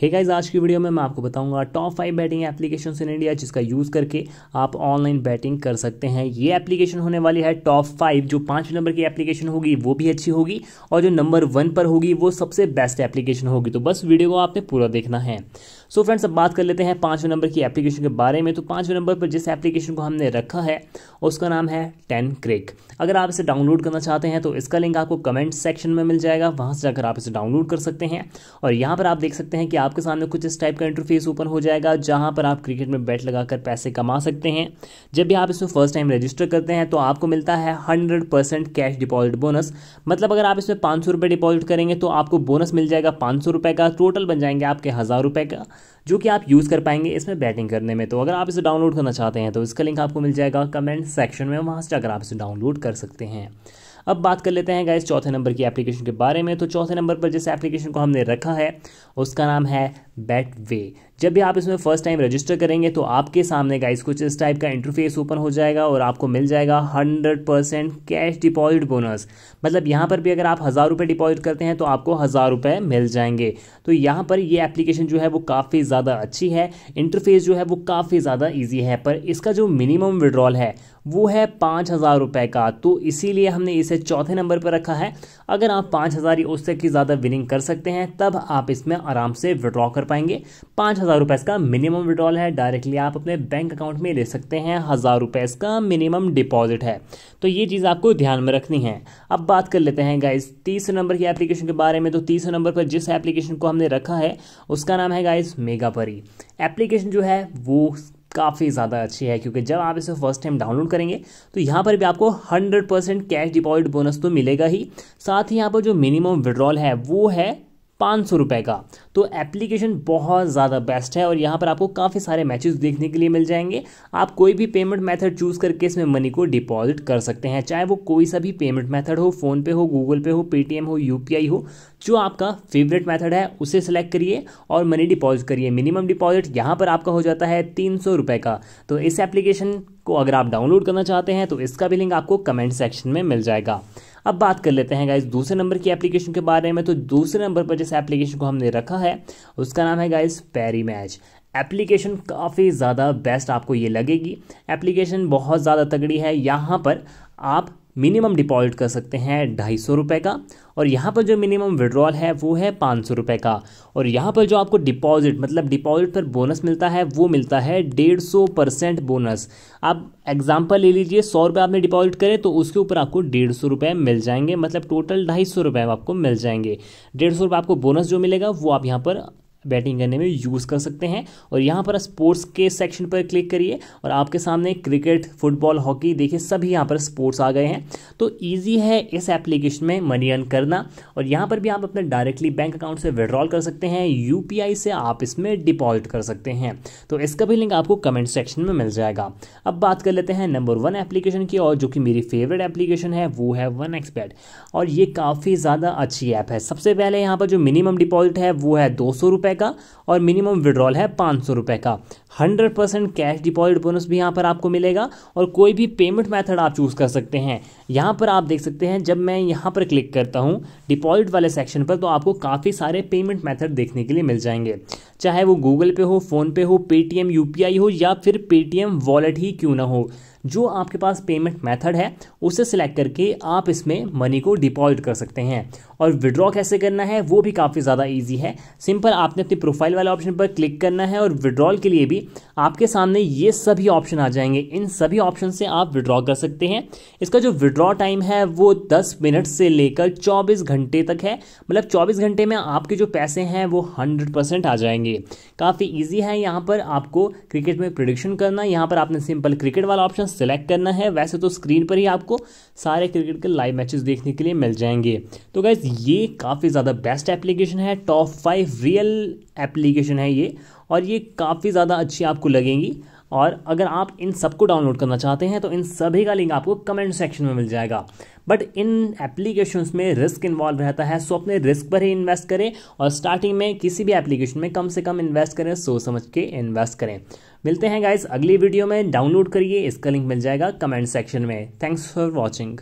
हे hey guys आज की video में मैं आपको बताऊंगा top five betting application in India जिसका यूज़ करके आप ऑनलाइन बैटिंग कर सकते हैं ये एप्लीकेशन होने वाली है टॉप फाइव जो पाँच नंबर की एप्लीकेशन होगी वो भी अच्छी होगी और जो नंबर वन पर होगी वो सबसे बेस्ट एप्लीकेशन होगी तो बस वीडियो को आपने पूरा देखना है सो फ्रेंड्स अब बात कर लेते हैं पाँचवें नंबर की एप्लीकेशन के बारे में तो पाँचवें नंबर पर जिस एप्लीकेशन को हमने रखा है उसका नाम है टेन क्रिक अगर आप इसे डाउनलोड करना चाहते हैं तो इसका लिंक आपको कमेंट सेक्शन में मिल जाएगा वहाँ से जाकर आप इसे डाउनलोड कर सकते हैं और यहाँ पर आप देख सकते हैं कि आपके सामने कुछ इस टाइप का इंटरफेस ओपन हो जाएगा जहाँ पर आप क्रिकेट में बैट लगाकर पैसे कमा सकते हैं जब भी आप इसमें फर्स्ट टाइम रजिस्टर करते हैं तो आपको मिलता है hundred percent cash deposit bonus मतलब अगर आप इसमें पाँच सौ डिपॉजिट करेंगे तो आपको बोनस मिल जाएगा पाँच सौ का टोटल बन जाएंगे आपके हज़ार रुपये का जो कि आप यूज़ कर पाएंगे इसमें बैटिंग करने में तो अगर आप इसे डाउनलोड करना चाहते हैं तो इसका लिंक आपको मिल जाएगा कमेंट सेक्शन में वहाँ से जाकर आप इसे डाउनलोड कर सकते हैं अब बात कर लेते हैं गाइस चौथे नंबर की एप्लीकेशन के बारे में तो चौथे नंबर पर जिस एप्लीकेशन को हमने रखा है उसका नाम है बैट वे जब भी आप इसमें फर्स्ट टाइम रजिस्टर करेंगे तो आपके सामने गाइस कुछ इस टाइप का इंटरफेस ओपन हो जाएगा और आपको मिल जाएगा hundred percent cash deposit bonus मतलब यहाँ पर भी अगर आप हज़ार रुपये डिपॉजिट करते हैं तो आपको हज़ार रुपये मिल जाएंगे तो यहाँ पर ये एप्लीकेशन जो है वो काफ़ी ज़्यादा अच्छी है इंटरफेस जो है वो काफ़ी ज़्यादा ईजी है पर इसका जो मिनिमम विड्रॉल है वो है पाँच हज़ार रुपये का तो इसीलिए हमने इसे चौथे नंबर पर रखा है अगर आप पाँच हज़ार या उससे की ज़्यादा विनिंग कर सकते हैं तब आप इसमें आराम से विड्रॉ कर पाएंगे पाँच हज़ार रुपये का मिनिमम विड्रॉल है डायरेक्टली आप अपने बैंक अकाउंट में ले सकते हैं हज़ार रुपये का मिनिमम डिपॉजिट है तो ये चीज़ आपको ध्यान में रखनी है अब बात कर लेते हैं गाइज तीसरे नंबर की एप्लीकेशन के बारे में तो तीसरे नंबर पर जिस एप्लीकेशन को हमने रखा है उसका नाम है गाइज मेगापरी एप्लीकेशन जो है वो काफ़ी ज़्यादा अच्छी है क्योंकि जब आप इसे फर्स्ट टाइम डाउनलोड करेंगे तो यहाँ पर भी आपको 100 कैश डिपॉजिट बोनस तो मिलेगा ही साथ ही यहाँ पर जो मिनिमम विड्रॉल है वो है पाँच सौ रुपये का तो एप्लीकेशन बहुत ज़्यादा बेस्ट है और यहाँ पर आपको काफ़ी सारे मैचेस देखने के लिए मिल जाएंगे आप कोई भी पेमेंट मेथड चूज़ करके इसमें मनी को डिपॉजिट कर सकते हैं चाहे वो कोई सा भी पेमेंट मेथड हो फ़ोनपे हो गूगल पे हो पेटीएम हो यूपीआई हो जो आपका फेवरेट मेथड है उसे सेलेक्ट करिए और मनी डिपॉजिट करिए मिनिमम डिपॉजिट यहाँ पर आपका हो जाता है तीन सौ रुपये का तो इस एप्लीकेशन को अगर आप डाउनलोड करना चाहते हैं तो इसका भी लिंक आपको कमेंट सेक्शन में मिल जाएगा अब बात कर लेते हैं गाइज दूसरे नंबर की एप्लीकेशन के बारे में तो दूसरे नंबर पर जिस एप्लीकेशन को हमने रखा है उसका नाम है गाइज पैरी मैच एप्लीकेशन काफ़ी ज़्यादा बेस्ट आपको ये लगेगी एप्लीकेशन बहुत ज़्यादा तगड़ी है यहाँ पर आप मिनिमम डिपॉजिट कर सकते हैं ढाई सौ रुपये का और यहाँ पर जो मिनिमम विड्रॉल है वो है पाँच सौ रुपये का और यहाँ पर जो आपको डिपॉजिट मतलब डिपॉजिट पर बोनस मिलता है वो मिलता है डेढ़ सौ परसेंट बोनस आप एग्जाम्पल ले लीजिए सौ रुपये आपने डिपॉजिट करें तो उसके ऊपर आपको डेढ़ सौ रुपये मिल जाएंगे मतलब टोटल ढाई सौ रुपये आपको मिल जाएंगे डेढ़ सौ रुपये आपको बोनस जो मिलेगा वो आप यहाँ पर बैटिंग करने में यूज़ कर सकते हैं और यहाँ पर स्पोर्ट्स के सेक्शन पर क्लिक करिए और आपके सामने क्रिकेट फुटबॉल हॉकी देखिए सभी यहाँ पर स्पोर्ट्स आ गए हैं तो ईजी है इस एप्लीकेशन में मनी अर्न करना और यहाँ पर भी आप अपने डायरेक्टली बैंक अकाउंट से विड्रॉल कर सकते हैं यू से आप इसमें डिपॉजिट कर सकते हैं तो इसका भी लिंक आपको कमेंट सेक्शन में मिल जाएगा अब बात कर लेते हैं नंबर वन एप्लीकेशन की और जो कि मेरी फेवरेट एप्लीकेशन है वो है वन एक्सपैट और ये काफ़ी ज़्यादा अच्छी ऐप है सबसे पहले यहाँ पर जो मिनिमम डिपॉजिट है वो है दो सौ रुपये का और मिनिमम विड्रॉल है पाँच सौ रुपये का hundred percent cash deposit bonus भी यहाँ पर आपको मिलेगा और कोई भी पेमेंट मेथड आप चूज़ कर सकते हैं यहाँ पर आप देख सकते हैं जब मैं यहाँ पर क्लिक करता हूँ डिपॉजिट वाले सेक्शन पर तो आपको काफ़ी सारे पेमेंट मेथड देखने के लिए मिल जाएंगे चाहे वो गूगल पे हो फोन पे हो पेटीएम यूपीआई हो या फिर पेटीएम वॉलेट ही क्यों ना हो जो आपके पास पेमेंट मेथड है उसे सिलेक्ट करके आप इसमें मनी को डिपॉजिट कर सकते हैं और विड्रॉ कैसे करना है वो भी काफ़ी ज़्यादा ईजी है सिंपल आपने अपनी प्रोफाइल वाले ऑप्शन पर क्लिक करना है और विड्रॉल के लिए भी आपके सामने ये सभी ऑप्शन आ जाएंगे इन सभी ऑप्शन से आप विड्रॉ कर सकते हैं इसका जो विड्रॉ टाइम है वो दस मिनट से लेकर चौबीस घंटे तक है मतलब चौबीस घंटे में आपके जो पैसे हैं वो हंड्रेड परसेंट आ जाएंगे काफ़ी ईजी है यहाँ पर आपको क्रिकेट में प्रडिक्शन करना यहाँ पर आपने सिंपल क्रिकेट वाला ऑप्शन सेलेक्ट करना है वैसे तो स्क्रीन पर ही आपको सारे क्रिकेट के लाइव मैचेस देखने के लिए मिल जाएंगे तो गैस ये काफ़ी ज़्यादा बेस्ट एप्लीकेशन है टॉप फाइव रियल एप्लीकेशन है ये और ये काफ़ी ज़्यादा अच्छी आपको लगेंगी और अगर आप इन सबको डाउनलोड करना चाहते हैं तो इन सभी का लिंक आपको कमेंट सेक्शन में मिल जाएगा बट इन एप्लीकेशंस में रिस्क इन्वॉल्व रहता है सो अपने रिस्क पर ही इन्वेस्ट करें और स्टार्टिंग में किसी भी एप्लीकेशन में कम से कम इन्वेस्ट करें सोच समझ के इन्वेस्ट करें मिलते हैं गाइज अगली वीडियो में डाउनलोड करिए इसका लिंक मिल जाएगा कमेंट सेक्शन में थैंक्स फॉर वॉचिंग